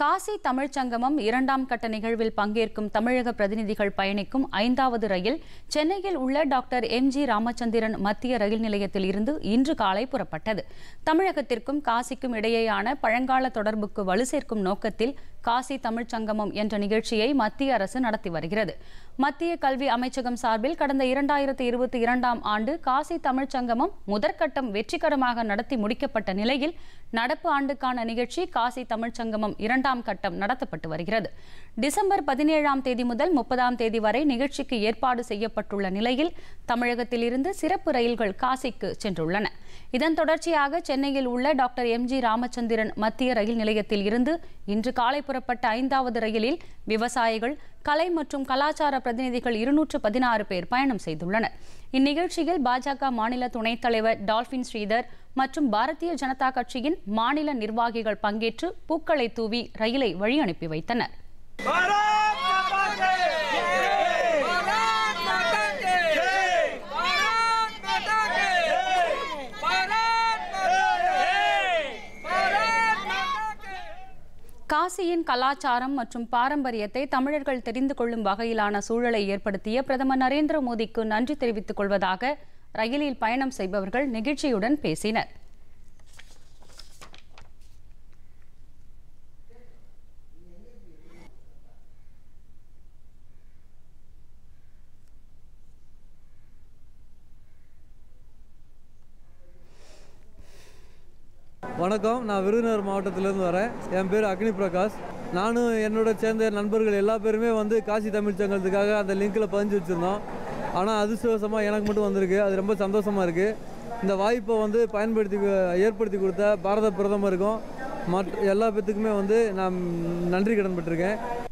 காசி தமிழ்ச்சங்கமம் இரண்டாம் கட்ட நிகழ்வில் பங்கேற்கும் தமிழக பிரதிநிதிகள் பயணிக்கும் ஐந்தாவது ரயில் சென்னையில் உள்ள டாக்டர் எம் ஜி ராமச்சந்திரன் மத்திய ரயில் நிலையத்தில் இருந்து இன்று காலை புறப்பட்டது தமிழகத்திற்கும் காசிக்கும் இடையேயான பழங்கால தொடர்புக்கு வலு சேர்க்கும் நோக்கத்தில் காசி தமிழ்ச் சங்கமம் என்ற நிகழ்ச்சியை மத்திய அரசு நடத்தி வருகிறது மத்திய கல்வி அமைச்சகம் சார்பில் கடந்த இரண்டாயிரத்தி இருபத்தி இரண்டாம் ஆண்டு காசி தமிழ்ச் சங்கமம் முதற்கட்டம் வெற்றிகரமாக நடத்தி முடிக்கப்பட்ட நிலையில் நடப்பு ஆண்டுக்கான நிகழ்ச்சி காசி தமிழ்ச் சங்கமம் இரண்டாம் கட்டம் நடத்தப்பட்டு வருகிறது டிசம்பர் பதினேழாம் தேதி முதல் முப்பதாம் தேதி வரை நிகழ்ச்சிக்கு ஏற்பாடு செய்யப்பட்டுள்ள நிலையில் தமிழகத்திலிருந்து சிறப்பு ரயில்கள் காசிக்கு சென்றுள்ளன இதன் தொடர்ச்சியாக சென்னையில் உள்ள டாக்டர் எம் ஜி ராமச்சந்திரன் மத்திய ரயில் நிலையத்தில் இருந்து இன்று காலை புறப்பட்ட ஐந்தாவது ரயிலில் விவசாயிகள் கலை மற்றும் கலாச்சார பிரதிநிதிகள் இருநூற்று பதினாறு பேர் பயணம் செய்துள்ளனர் இந்நிகழ்ச்சியில் பாஜக மாநில துணைத் தலைவர் டால்பின் ஸ்ரீதர் மற்றும் பாரதிய ஜனதா கட்சியின் மாநில நிர்வாகிகள் பங்கேற்று பூக்களை தூவி ரயிலை வழி அனுப்பி வைத்தனர் காசியின் கலாச்சாரம் மற்றும் பாரம்பரியத்தை தமிழர்கள் தெரிந்து கொள்ளும் வகையிலான சூழலை ஏற்படுத்திய பிரதமர் நரேந்திர மோடிக்கு நன்றி தெரிவித்துக் கொள்வதாக ரயிலில் பயணம் செய்பவர்கள் நெகிழ்ச்சியுடன் பேசினர் வணக்கம் நான் விருதுநகர் மாவட்டத்திலேருந்து வரேன் என் பேர் அக்னி பிரகாஷ் நானும் என்னோட சேர்ந்த நண்பர்கள் எல்லா பேருமே வந்து காசி தமிழ் சங்கத்துக்காக அந்த லிங்க்கில் பதிஞ்சு வச்சுருந்தோம் ஆனால் அதிர்ஷ்டவசமாக எனக்கு மட்டும் வந்திருக்கு அது ரொம்ப சந்தோஷமாக இருக்குது இந்த வாய்ப்பை வந்து பயன்படுத்தி ஏற்படுத்தி கொடுத்த பாரத பிரதமருக்கும் மற்ற எல்லா பேத்துக்குமே வந்து நான் நன்றி கடன்